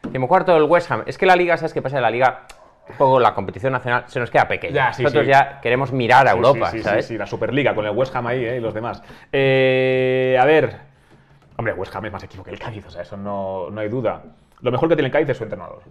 Decimocuarto del West Ham. Es que la liga, ¿sabes qué pasa? La liga, un poco la competición nacional, se nos queda pequeña. Nosotros ya queremos mirar a Europa, ¿sabes? Sí, sí, la Superliga con el West Ham ahí, ¿eh? Y los demás. Eh, a ver. Hombre, West Ham es más equipo que el Cádiz, o sea, eso no, no hay duda. Lo mejor que tiene el Cádiz es su entrenador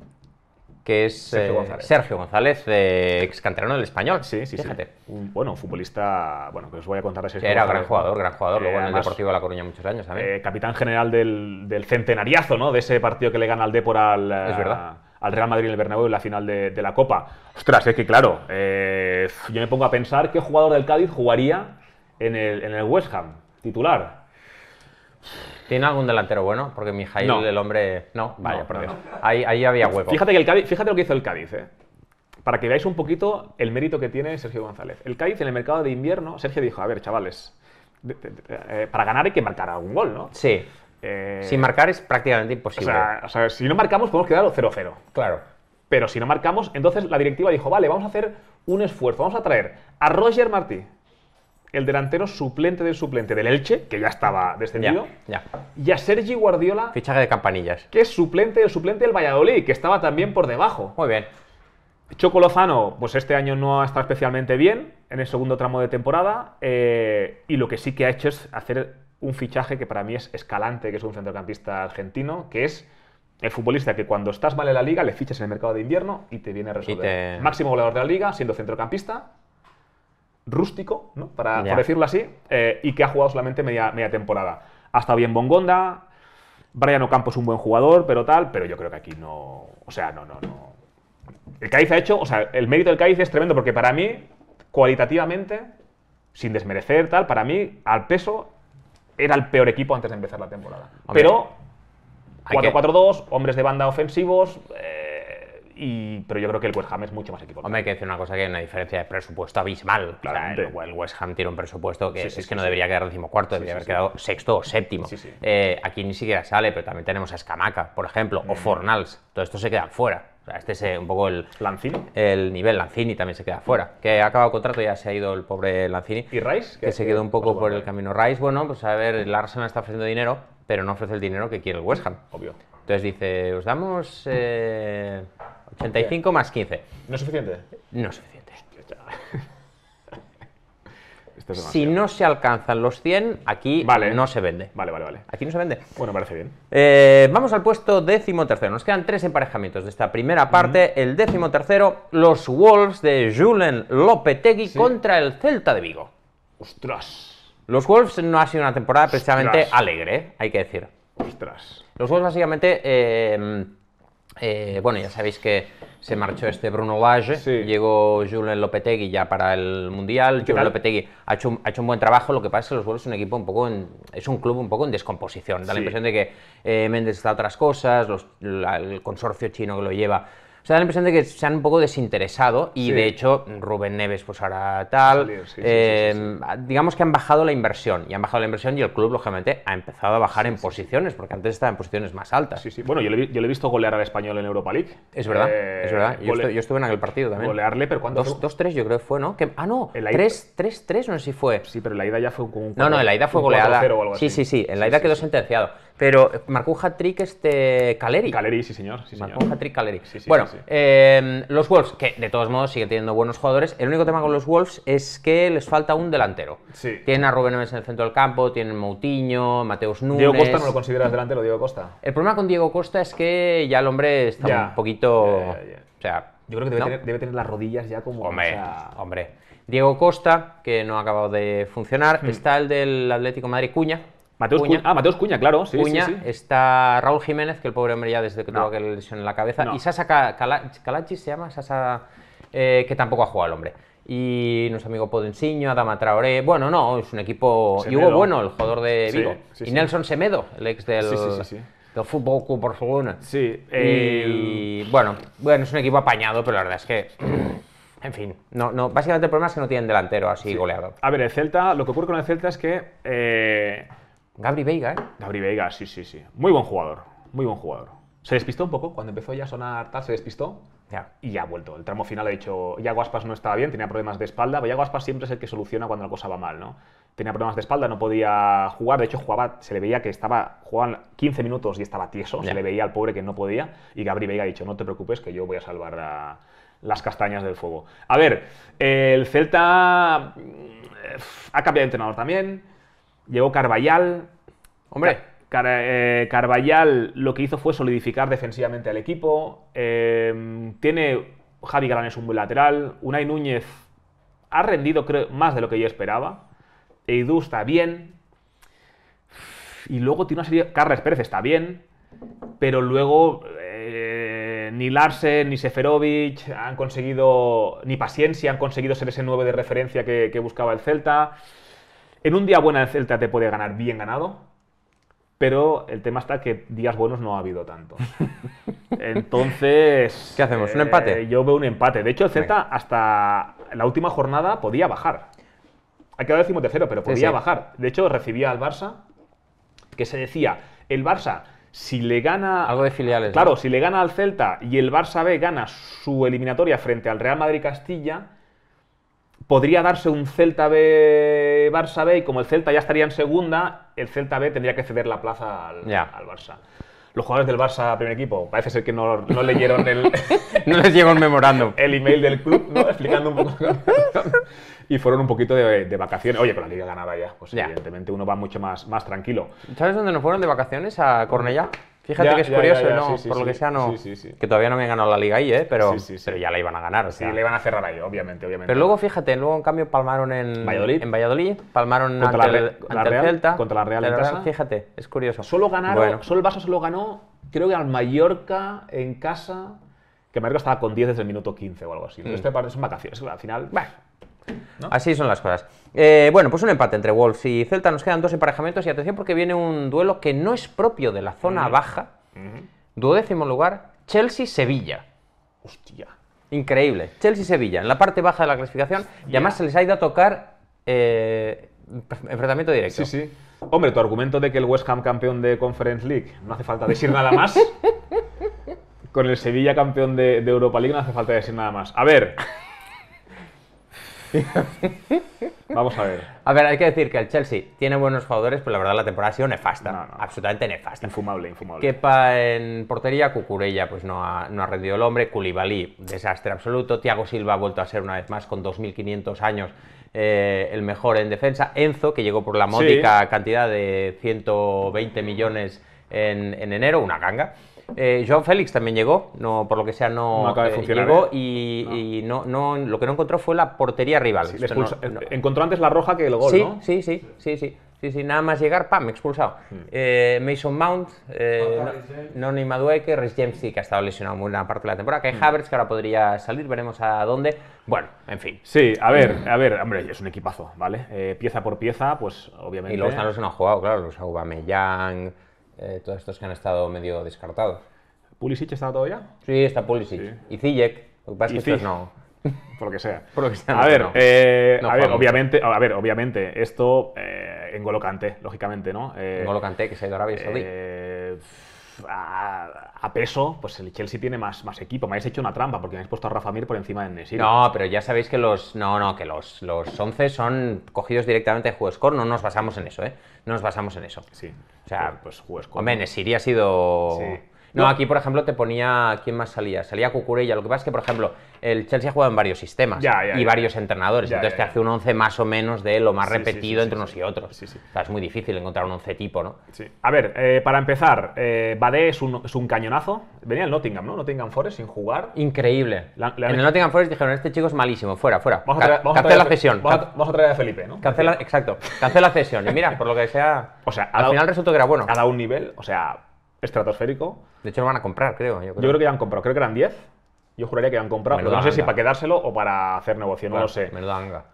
que es Sergio eh, González, eh, ex canterano del español. Sí, sí, sí. bueno, futbolista, bueno, que os voy a contar. Ese era gran jugador, gran jugador, luego en el Deportivo de La Coruña muchos años también. Eh, capitán general del, centenariazo, ¿no? De ese partido que le gana al Depor al... al Real Madrid en el Bernabéu en la final de, la Copa. Ostras, es que claro, yo me pongo a pensar qué jugador del Cádiz jugaría en el, en el West Ham, titular. ¿Tiene algún delantero bueno? Porque Mijail, el hombre. No, vaya, perdón. Ahí, había huevo. Fíjate, lo que hizo el Cádiz, ¿eh? Para que veáis un poquito el mérito que tiene Sergio González. El Cádiz en el mercado de invierno, Sergio dijo: A ver, chavales, eh, para ganar hay que marcar algún gol, ¿no? Sí. Eh, Sin marcar es prácticamente imposible. O sea, o sea si no marcamos, podemos quedar 0-0. Claro. Pero si no marcamos, entonces la directiva dijo: Vale, vamos a hacer un esfuerzo. Vamos a traer a Roger Martí, el delantero suplente del suplente del Elche, que ya estaba descendido, ya, ya. y a Sergi Guardiola. Fichaje de campanillas. Que es suplente del suplente del Valladolid, que estaba también por debajo. Muy bien. Choco Lozano, pues este año no ha estado especialmente bien en el segundo tramo de temporada, eh, y lo que sí que ha hecho es hacer un fichaje que para mí es escalante, que es un centrocampista argentino, que es el futbolista que cuando estás mal en la liga le fichas en el mercado de invierno y te viene a resolver. Máximo goleador de la liga, siendo centrocampista, rústico, Para, por decirlo así, eh, y que ha jugado solamente media, temporada. Ha estado bien Bongonda, Brian Ocampo es un buen jugador, pero tal, pero yo creo que aquí no. O sea, no, no, no. El Cádiz ha hecho, o sea, el mérito del Cádiz es tremendo, porque para mí, cualitativamente, sin desmerecer tal, para mí, al peso, era el peor equipo antes de empezar la temporada. pero 4-4-2, hombres de banda ofensivos. Eh, pero yo creo que el West Ham es mucho más equipado. Hombre, hay que decir una cosa, que hay una diferencia de presupuesto abismal. claro, el West Ham tiene un presupuesto que es que no debería quedar decimocuarto, debería haber quedado sexto o séptimo. Eh, aquí ni siquiera sale, pero también tenemos a Escamaca, por ejemplo, o mm. Fornals. Todo esto se queda fuera. este es eh, un poco el... El nivel Lanzini también se queda fuera. Que ha acabado contrato, ya se ha ido el pobre Lanzini. ¿Y Rice? Que, se quedó un poco por el camino. Rice, bueno, pues a ver, el Arsenal está ofreciendo dinero, pero no ofrece el dinero que quiere el West Ham. Obvio. Entonces dice, os damos... Eh, 85 más 15. ¿No es suficiente? No es suficiente. si no se alcanzan los 100, aquí vale. no se vende. Vale, vale, vale. Aquí no se vende. Bueno, parece bien. Eh, vamos al puesto décimo tercero. Nos quedan tres emparejamientos de esta primera parte. El décimo tercero, los Wolves de Julen Lopetegui contra el Celta de Vigo. ¡Ostras! Los Wolves no ha sido una temporada precisamente alegre, hay que decir. ¡Ostras! Los Wolves básicamente... Eh, eh, bueno, ya sabéis que se marchó este Bruno Lage, llegó Julen Lopetegui ya para el Mundial. Julen Lopetegui ha hecho, un, ha hecho, un, buen trabajo, lo que pasa es que los vuelos es un equipo un poco en, es un club un poco en descomposición. Da la impresión de que eh, Méndez está otras cosas, el consorcio chino que lo lleva o sea, da la impresión de que se han un poco desinteresado y de hecho Rubén Neves pues ahora tal, em, digamos que han bajado la inversión y han bajado la inversión y el club lógicamente ha empezado a bajar en posiciones porque antes estaba en posiciones más altas. Sí, sí. Bueno, yo le, he visto golear al español en Europa League. Es verdad, eh, es verdad. Yo, estuve en aquel partido también. Golearle, pero cuando 2-3 yo creo que fue, ¿no? Que, ah, no, 3-3, no sé si fue. Sí, pero la ida ya fue un, un No, no, la ida fue goleada. sí, sí, sí, en la ida quedó sentenciado. Pero eh, marcó un este Caleri. Caleri, sí señor. Sí, marcó Caleri. Sí, sí, bueno, eh, los Wolves, que de todos modos siguen teniendo buenos jugadores, el único tema con los Wolves es que les falta un delantero. Tienen a Rubén en el centro del campo, tienen Moutinho, Mateus Núñez... Diego Costa no lo consideras delantero, Diego Costa. El problema con Diego Costa es que ya el hombre está un poquito... o sea, Yo creo que debe, tener, las rodillas ya como... Hombre, hombre. Diego Costa, que no ha acabado de funcionar. Hmm. Está el del Atlético Madrid, Cuña Mateus Cuña. Ah, Mateus Cuña, claro. Cuña, está Raúl Jiménez, que el pobre hombre ya desde que tuvo aquella lesión en la cabeza. Y Sasa Calachis se llama, Sasa, eh, que tampoco ha jugado el hombre. Y nuestro amigo Podensiño, Adama Traoré. Bueno, no, es un equipo. Y Hugo Bueno, el jugador de Vigo. y Nelson Semedo, el ex del. del Fútbol Club Barcelona. Sí. Y bueno, bueno, es un equipo apañado, pero la verdad es que En fin, no, no, básicamente el problema es que no tienen delantero así goleado. A ver, el Celta, lo que ocurre con el Celta es que eh, Gabri Veiga, ¿eh? Gabri Veiga, sí, sí, sí. Muy buen jugador, muy buen jugador. Se despistó un poco, cuando empezó ya a sonar tal, se despistó. Ya. Y ya ha vuelto. El tramo final ha dicho, ya Guaspas no estaba bien, tenía problemas de espalda, pero ya siempre es el que soluciona cuando la cosa va mal, ¿no? Tenía problemas de espalda, no podía jugar, de hecho jugaba, se le veía que estaba, jugaban 15 minutos y estaba tieso, se le veía al pobre que no podía, y Gabri Veiga ha dicho, no te preocupes que yo voy a salvar las castañas del fuego. A ver, el Celta mm, ha cambiado de entrenador también, Llegó Carballal. Hombre. Car eh, lo que hizo fue solidificar defensivamente al equipo. Em, tiene. Javi Galán es un buen lateral. Unai Núñez ha rendido, más de lo que yo esperaba. Eidú está bien. Y luego tiene una serie. Carles Pérez está bien. Pero luego. Eh, ni Larsen ni Seferovic han conseguido. Ni Paciencia han conseguido ser ese 9 de referencia que buscaba el Celta. En un día bueno el Celta te puede ganar bien ganado, pero el tema está que días buenos no ha habido tanto. Entonces... ¿Qué hacemos? ¿Un empate? Eh, yo veo un empate. De hecho, el Celta hasta la última jornada podía bajar. Ha quedado tercero, pero podía bajar. De hecho, recibía al Barça, que se decía, el Barça, si le gana... Algo de filiales. Claro, si le gana al Celta y el Barça B gana su eliminatoria frente al Real Madrid-Castilla, podría darse un Celta B Barça B y como el Celta ya estaría en segunda, el Celta B tendría que ceder la plaza al, Barça. Los jugadores del Barça primer equipo, parece ser que no, leyeron el. no les llegó un memorando. El email del club, Explicando un poco. y fueron un poquito de, vacaciones. Oye, pero la liga ganaba ya, pues evidentemente uno va mucho más, más tranquilo. ¿Sabes dónde nos fueron de vacaciones? A Cornellá. Fíjate que es curioso, por lo que sea, no. que todavía no me han ganado la liga ahí, ¿eh? Pero, ya la iban a ganar. O la iban a cerrar ahí, obviamente, obviamente. Pero luego, fíjate, luego en cambio palmaron en Valladolid, palmaron contra la, Real, Contra la Real fíjate, es curioso. Solo ganaron, bueno. solo el solo ganó, creo que al Mallorca en casa, que Mallorca estaba con 10 desde el minuto 15 o algo así. Mm. Este partido vacaciones, al final, Así son las cosas. Eh, bueno, pues un empate entre Wolves y Celta. Nos quedan dos emparejamientos y atención porque viene un duelo que no es propio de la zona baja. Uh lugar, Chelsea-Sevilla. Hostia. Increíble. Chelsea-Sevilla, en la parte baja de la clasificación. Y además se les ha ido a tocar eh, enfrentamiento directo. Sí, sí. Hombre, tu argumento de que el West Ham campeón de Conference League no hace falta decir nada más. Con el Sevilla campeón de, de Europa League no hace falta decir nada más. A ver, Vamos a ver. A ver, hay que decir que el Chelsea tiene buenos jugadores, pero la verdad la temporada ha sido nefasta. Absolutamente nefasta. Infumable, infumable. Kepa en portería, Cucurella pues no ha, rendido el hombre, Koulibaly, desastre absoluto, Thiago Silva ha vuelto a ser una vez más con 2.500 años eh, el mejor en defensa, Enzo, que llegó por la módica cantidad de 120 millones en, en enero, una ganga. Eh, John Félix también llegó, no, por lo que sea no, eh, llegó ¿eh? y, no, lo que no encontró fue la portería rival. encontró antes la roja que el gol, ¿no? Sí, sí, sí, sí. Sí, nada más llegar, pam, expulsado. Mm. Mason Mount, no, Noni Madueke, Rhys James que ha estado lesionado en buena parte de la temporada, que hay mm. Havertz que ahora podría salir, veremos a dónde. Bueno, en fin. Sí, a ver, a ver, hombre, es un equipazo, ¿vale? pieza por pieza, pues obviamente... Y luego están los que no han jugado, claro, los Aubameyang eh, todos estos que han estado medio descartados. ¿Pulisic está todavía? Sí, está Pulisic. Y Zijek. lo que pasa que no. Por lo que sea. Por lo que sea a ver, eh, obviamente, a ver, obviamente, esto eh, engolocante, en lógicamente, ¿no? Eh, en que se ha ido a Arabia Saudí. Eh, a, peso, pues el Chelsea tiene más, más equipo. Me habéis hecho una trampa porque me habéis puesto a Rafa Mir por encima de Nesiri. No, pero ya sabéis que los. No, no, que los, los 11 son cogidos directamente de Jugoscore. No nos basamos en eso, ¿eh? No nos basamos en eso. Sí. O sea, pues, pues Hombre, ya ha sido. Sí no, aquí, por ejemplo, te ponía. ¿Quién más salía? Salía Cucurella. Lo que pasa es que, por ejemplo, el Chelsea ha jugado en varios sistemas y varios entrenadores. entonces te hace un 11 más o menos de lo más repetido entre unos y otros. O sea, es muy difícil encontrar un 11 tipo, ¿no? Sí. A ver, eh, para empezar, eh, es un, cañonazo. Venía el Nottingham, ¿no? Nottingham Forest sin jugar. Increíble. en el Nottingham Forest dijeron: Este chico es malísimo, fuera, fuera. Vamos cancela la cesión. Vamos a, traer a Felipe, ¿no? Cancela, exacto. Cancela la cesión. Y mira, por lo que sea. O sea, al final resultó que era bueno. Cada un nivel, o sea estratosférico. De hecho, lo van a comprar, creo. Yo creo, que ya han comprado, creo que eran 10. Yo juraría que ya han comprado, pero no sé si para quedárselo o para hacer negocio, no lo sé.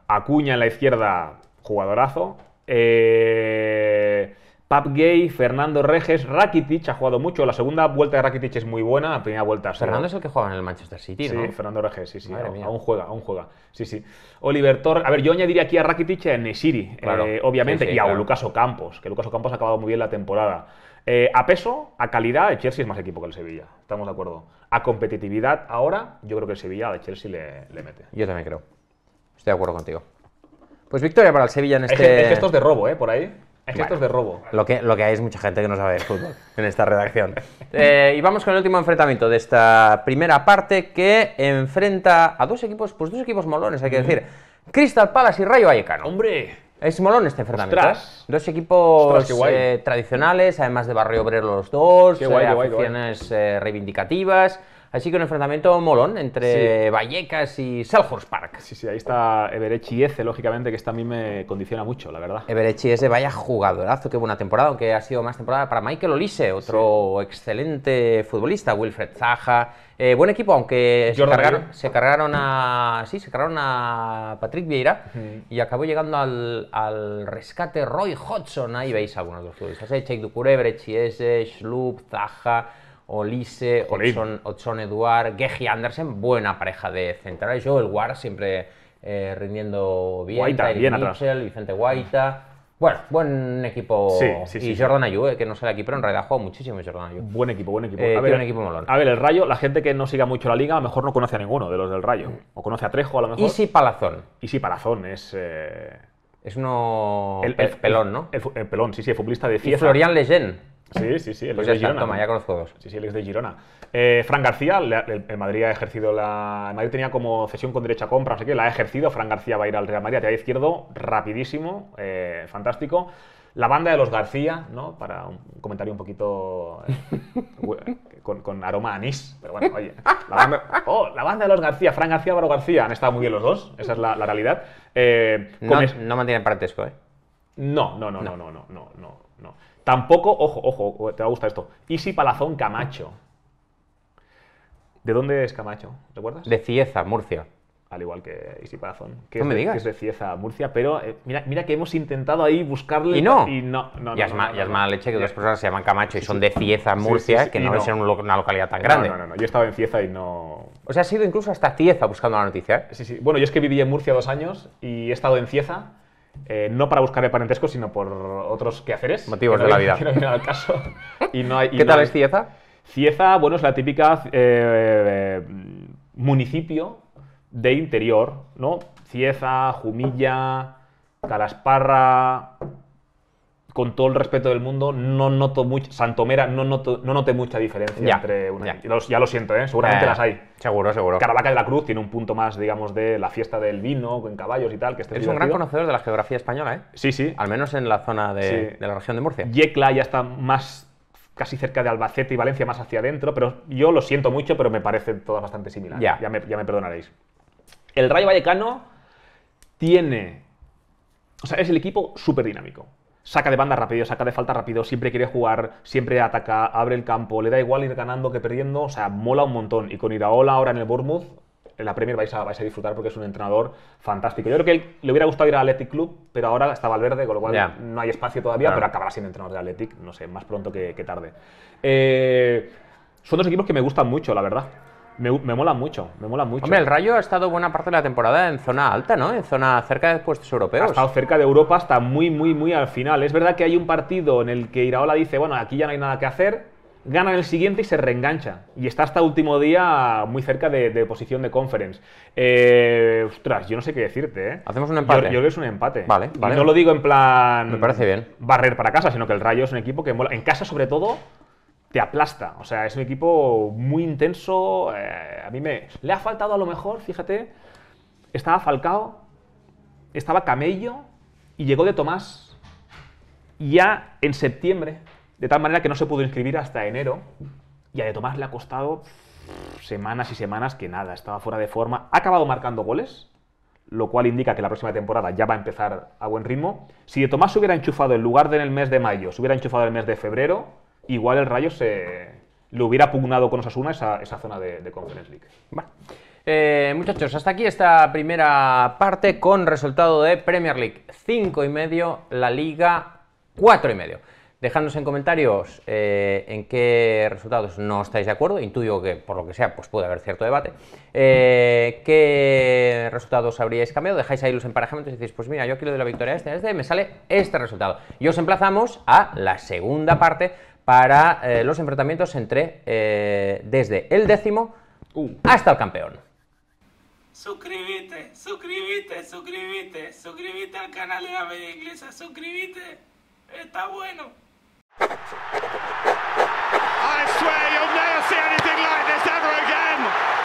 Acuña en la izquierda, jugadorazo. Eh... Gay, Fernando Reges, Rakitic ha jugado mucho. La segunda vuelta de Rakitic es muy buena, la primera vuelta. Fernando es el que juega en el Manchester City, sí, Fernando Reges, sí, sí. Aún, juega, aún juega. Sí, sí. Oliver Torres. A ver, yo añadiría aquí a Rakitic a Nesiri, eh, obviamente, y a Lucas Ocampos, que Lucas Ocampos ha acabado muy bien la temporada. Eh, a peso, a calidad, el Chelsea es más equipo que el Sevilla, estamos de acuerdo. A competitividad, ahora, yo creo que el Sevilla al Chelsea le, le mete. Yo también creo. Estoy de acuerdo contigo. Pues victoria para el Sevilla en este. estos de robo, ¿eh? Por ahí. Efectos de robo. Lo que, lo que hay es mucha gente que no sabe de fútbol en esta redacción. Eh, y vamos con el último enfrentamiento de esta primera parte que enfrenta a dos equipos, pues dos equipos molones, hay que decir. Crystal Palace y Rayo Vallecano. ¡Hombre! Es molón este enfrentamiento. ¿eh? Ostras. Dos equipos eh, tradicionales, además de barrio obrero los dos, guay, eh, aficiones reivindicativas. Así que un enfrentamiento molón entre Vallecas y Selhurst Park. Sí, sí, ahí está y Eze, lógicamente, que esta a mí me condiciona mucho, la verdad. y Eze, vaya jugadorazo, qué buena temporada, aunque ha sido más temporada para Michael Olise, otro excelente futbolista, Wilfred Zaha. Eh, buen equipo, aunque se cargaron, a. Sí, se cargaron a Patrick Vieira y acabó llegando al, rescate Roy Hodgson. Ahí veis algunos de los futbolistas. Eh, y S. Schlup, Zaha. Olise, Otson, Eduard, Geji Andersen, buena pareja de centrales. el War, siempre eh, rindiendo bien. Guaita, bien Vicente Guaita. Bueno, buen equipo. y Jordan Ayu, eh, que no sale aquí, pero en realidad ha jugado muchísimo Jordan Buen equipo, buen equipo. Eh, a ver, un equipo molón. A ver, el Rayo, la gente que no siga mucho la liga, a lo mejor no conoce a ninguno de los del Rayo. O conoce a Trejo, a lo mejor. Isi Palazón. Isi Palazón es. Es uno. El, pelón, ¿no? El, pelón, sí, sí, el futbolista de fiesta. Y Florian Legend. Pues sí, sí, sí. El de Girona. Toma, ya conozco dos. Sí, sí, el de Girona. Eh, Fran García, el, Madrid ha ejercido la. El Madrid tenía como cesión con derecha a compra, así que la ha ejercido. Fran García va a ir al Real Madrid, a izquierdo, rapidísimo, eh, fantástico. La banda de los García, ¿no? Para un comentario un poquito eh, con, aroma anís. Pero bueno, oye. La banda, oh, la banda de los García, Fran García, Álvaro García. Han estado muy bien los dos, esa es la, realidad. No, no, mantienen parentesco, ¿eh? no, no, no, no, no, no. no, no. Tampoco, ojo, ojo, te va a gustar esto. Isi Palazón Camacho. ¿De dónde es Camacho? ¿Recuerdas? De Cieza, Murcia. Al igual que Isi Palazón. Que no me digas. es de Cieza, Murcia, pero eh, mira, mira que hemos intentado ahí buscarle. Y no. Y no, es, ya mala leche que otras personas se llaman Camacho y son de Cieza, Murcia, que no, es una localidad tan grande. No, no, no. Yo he estado en Cieza y no. O sea, has ido incluso hasta Cieza buscando la noticia. ¿eh? Sí, sí. Bueno, yo es que viví en Murcia dos años y he estado en Cieza eh, no para buscar el parentesco, sino por otros quehaceres. Motivos de la vida. Que al caso. Y hay, ¿Qué tal es Cieza? Cieza, bueno, es la típica eh, municipio de interior, ¿no? Cieza, Jumilla, Calasparra, con todo el respeto del mundo, no noto mucho. Santomera, no, noto, no noté mucha diferencia entre una. Ya. ya. lo siento, ¿eh? seguramente las hay. Seguro, seguro. Caravaca de la Cruz tiene un punto más, digamos, de la fiesta del vino, en caballos y tal. Que este es, un gran conocedor de la geografía española, ¿eh? Sí, sí. Al menos en la zona de, la región de Murcia. Yecla ya está más casi cerca de Albacete y Valencia, más hacia adentro, pero yo lo siento mucho, pero me parecen todas bastante similares. Ya, me, ya me perdonaréis. El Rayo Vallecano tiene. O sea, es el equipo súper dinámico saca de banda rápido, saca de falta rápido, siempre quiere jugar, siempre ataca, abre el campo, le da igual ir ganando que perdiendo, o sea, mola un montón. Y con Iraola ahora en el Bournemouth, en la Premier vais a, a disfrutar porque es un entrenador fantástico. Yo creo que le hubiera gustado ir al Athletic Club, pero ahora está Valverde, con lo cual no hay espacio todavía, pero acabará siendo entrenador de Athletic, no sé, más pronto que, tarde. Eh, son dos equipos que me gustan mucho, la verdad. Me, mola mucho, me mola mucho. Hombre, el Rayo ha estado buena parte de la temporada en zona alta, ¿no? En zona cerca de puestos europeos. Ha estado cerca de Europa hasta muy, muy, muy al final. Es verdad que hay un partido en el que Iraola dice, bueno, aquí ya no hay nada que hacer, gana en el siguiente y se reengancha. Y está hasta último día muy cerca de, posición de conference. Eh, ostras, yo no sé qué decirte, ¿eh? Hacemos un empate. Yo, creo es un empate. Vale, vale. no lo digo en plan... Me parece bien. Barrer para casa, sino que el Rayo es un equipo que mola. En casa, sobre todo, te aplasta. O sea, es un equipo muy intenso. Eh, a mí me. Le ha faltado a lo mejor, fíjate, estaba Falcao, estaba Camello y llegó de Tomás ya en septiembre. De tal manera que no se pudo inscribir hasta enero. Y a de Tomás le ha costado semanas y semanas que nada, estaba fuera de forma. Ha acabado marcando goles, lo cual indica que la próxima temporada ya va a empezar a buen ritmo. Si de Tomás se hubiera enchufado en lugar de en el mes de mayo, se hubiera enchufado en el mes de febrero, igual el Rayo se le hubiera pugnado con Osasuna esa, esa zona de, Conference League. Bueno. Eh, muchachos, hasta aquí esta primera parte con resultado de Premier League 5 y medio, la Liga 4 y medio. Dejadnos en comentarios eh, en qué resultados no estáis de acuerdo. Intuyo que por lo que sea, pues puede haber cierto debate. Eh, ¿Qué resultados habríais cambiado? Dejáis ahí los emparejamientos y decís, pues mira, yo quiero de la victoria este, este, me sale este resultado. Y os emplazamos a la segunda parte para eh, los enfrentamientos entre eh, desde el décimo uh. hasta el campeón. Suscríbete, suscríbete, suscríbete, suscríbete al canal de la media inglesa, suscríbete, está bueno. I swear you'll never see anything like this ever again.